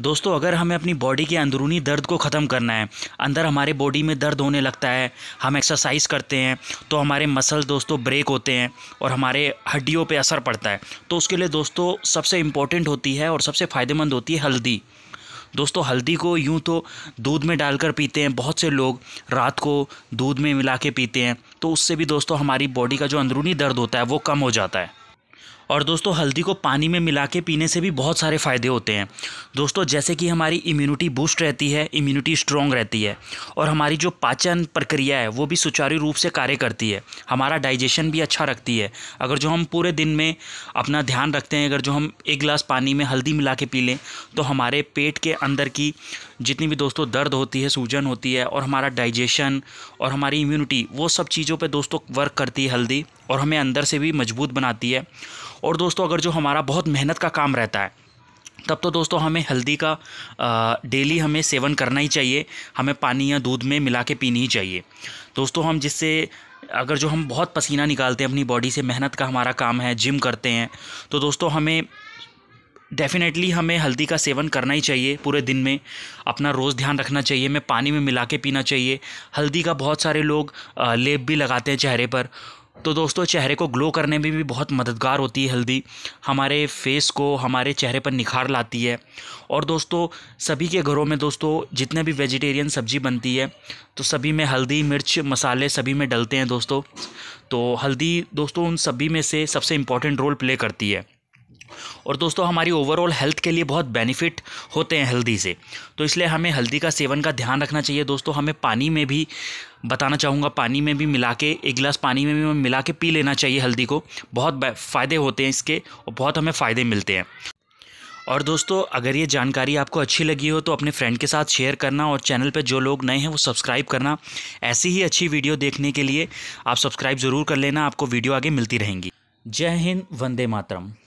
दोस्तों अगर हमें अपनी बॉडी के अंदरूनी दर्द को ख़त्म करना है अंदर हमारे बॉडी में दर्द होने लगता है हम एक्सरसाइज करते हैं तो हमारे मसल दोस्तों ब्रेक होते हैं और हमारे हड्डियों पे असर पड़ता है तो उसके लिए दोस्तों सबसे इम्पोर्टेंट होती है और सबसे फ़ायदेमंद होती है हल्दी दोस्तों हल्दी को यूँ तो दूध में डालकर पीते हैं बहुत से लोग रात को दूध में मिला के पीते हैं तो उससे भी दोस्तों हमारी बॉडी का जो अंदरूनी दर्द होता है वो कम हो जाता है और दोस्तों हल्दी को पानी में मिला के पीने से भी बहुत सारे फ़ायदे होते हैं दोस्तों जैसे कि हमारी इम्यूनिटी बूस्ट रहती है इम्यूनिटी स्ट्रॉन्ग रहती है और हमारी जो पाचन प्रक्रिया है वो भी सुचारू रूप से कार्य करती है हमारा डाइजेशन भी अच्छा रखती है अगर जो हम पूरे दिन में अपना ध्यान रखते हैं अगर जो हम एक गिलास पानी में हल्दी मिला के पी लें तो हमारे पेट के अंदर की जितनी भी दोस्तों दर्द होती है सूजन होती है और हमारा डाइजेशन और हमारी इम्यूनिटी वो सब चीज़ों पे दोस्तों वर्क करती है हल्दी और हमें अंदर से भी मजबूत बनाती है और दोस्तों अगर जो हमारा बहुत मेहनत का काम रहता है तब तो दोस्तों हमें हल्दी का डेली हमें सेवन करना ही चाहिए हमें पानी या दूध में मिला के पीनी ही चाहिए दोस्तों हम जिससे अगर जो हम बहुत पसीना निकालते हैं अपनी बॉडी से मेहनत का हमारा काम है जिम करते हैं तो दोस्तों हमें डेफ़िनेटली हमें हल्दी का सेवन करना ही चाहिए पूरे दिन में अपना रोज़ ध्यान रखना चाहिए हमें पानी में मिला के पीना चाहिए हल्दी का बहुत सारे लोग लेप भी लगाते हैं चेहरे पर तो दोस्तों चेहरे को ग्लो करने में भी बहुत मददगार होती है हल्दी हमारे फेस को हमारे चेहरे पर निखार लाती है और दोस्तों सभी के घरों में दोस्तों जितने भी वेजिटेरियन सब्जी बनती है तो सभी में हल्दी मिर्च मसाले सभी में डलते हैं दोस्तों तो हल्दी दोस्तों उन सभी में से सबसे इम्पॉर्टेंट रोल प्ले करती है और दोस्तों हमारी ओवरऑल हेल्थ के लिए बहुत बेनिफिट होते हैं हल्दी से तो इसलिए हमें हल्दी का सेवन का ध्यान रखना चाहिए दोस्तों हमें पानी में भी बताना चाहूँगा पानी में भी मिला के एक गिलास पानी में भी मिला के पी लेना चाहिए हल्दी को बहुत फ़ायदे होते हैं इसके और बहुत हमें फ़ायदे मिलते हैं और दोस्तों अगर ये जानकारी आपको अच्छी लगी हो तो अपने फ्रेंड के साथ शेयर करना और चैनल पर जो लोग नए हैं वो सब्सक्राइब करना ऐसी ही अच्छी वीडियो देखने के लिए आप सब्सक्राइब ज़रूर कर लेना आपको वीडियो आगे मिलती रहेंगी जय हिंद वंदे मातरम